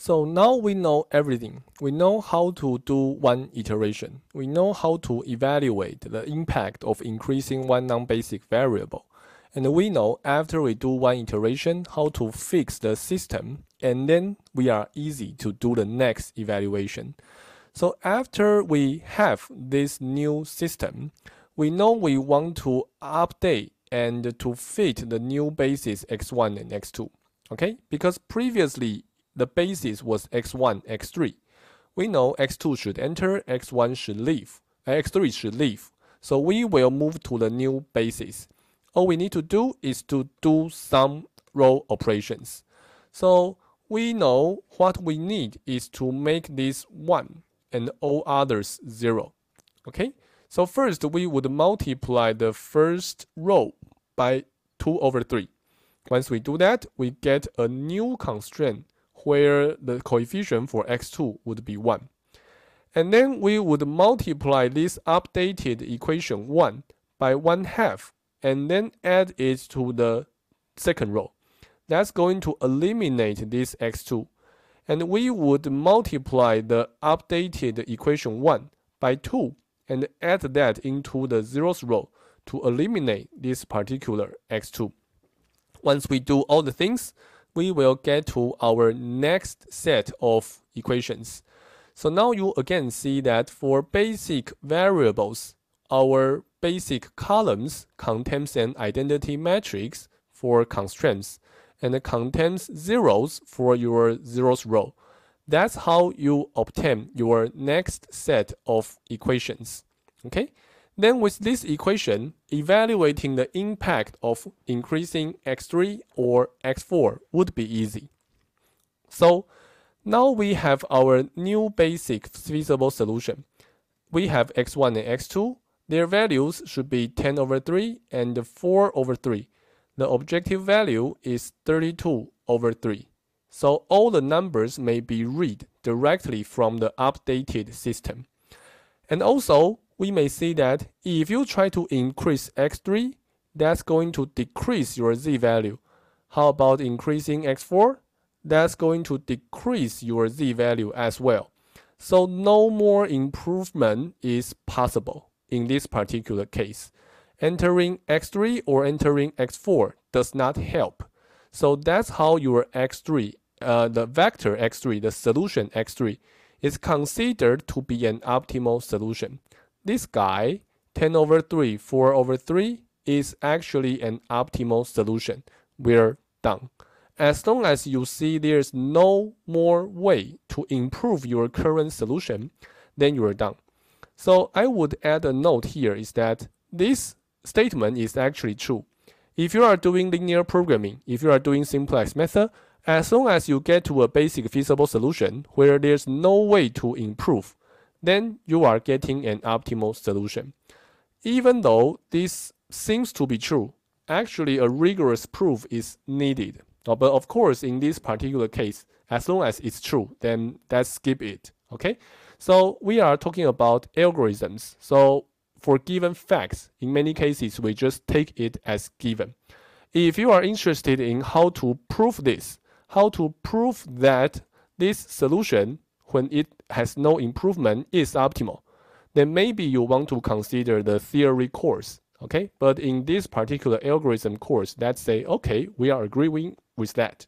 So now we know everything. We know how to do one iteration. We know how to evaluate the impact of increasing one non-basic variable. And we know after we do one iteration how to fix the system and then we are easy to do the next evaluation. So after we have this new system, we know we want to update and to fit the new basis x1 and x2 okay? Because previously the basis was x1, x3. We know x2 should enter, x1 should leave, uh, x3 should leave. So we will move to the new basis. All we need to do is to do some row operations. So we know what we need is to make this 1 and all others 0. Okay, so first we would multiply the first row by 2 over 3. Once we do that, we get a new constraint where the coefficient for x2 would be 1. And then we would multiply this updated equation 1 by 1 half and then add it to the second row. That's going to eliminate this x2. And we would multiply the updated equation 1 by 2 and add that into the zeros row to eliminate this particular x2. Once we do all the things, we will get to our next set of equations. So now you again see that for basic variables, our basic columns contains an identity matrix for constraints and contains zeros for your zeros row. That's how you obtain your next set of equations. Okay. Then with this equation, evaluating the impact of increasing x3 or x4 would be easy. So now we have our new basic feasible solution. We have x1 and x2. Their values should be 10 over 3 and 4 over 3. The objective value is 32 over 3. So all the numbers may be read directly from the updated system. And also, we may see that if you try to increase x3, that's going to decrease your z value. How about increasing x4? That's going to decrease your z value as well. So no more improvement is possible in this particular case. Entering x3 or entering x4 does not help. So that's how your x3, uh, the vector x3, the solution x3 is considered to be an optimal solution this guy, 10 over 3, 4 over 3, is actually an optimal solution. We're done. As long as you see there's no more way to improve your current solution, then you're done. So I would add a note here is that this statement is actually true. If you are doing linear programming, if you are doing simplex method, as long as you get to a basic feasible solution where there's no way to improve, then you are getting an optimal solution. Even though this seems to be true, actually a rigorous proof is needed. Uh, but of course, in this particular case, as long as it's true, then let's skip it, okay? So we are talking about algorithms. So for given facts, in many cases, we just take it as given. If you are interested in how to prove this, how to prove that this solution, when it has no improvement is optimal, then maybe you want to consider the theory course. Okay, but in this particular algorithm course, let's say, okay, we are agreeing with that.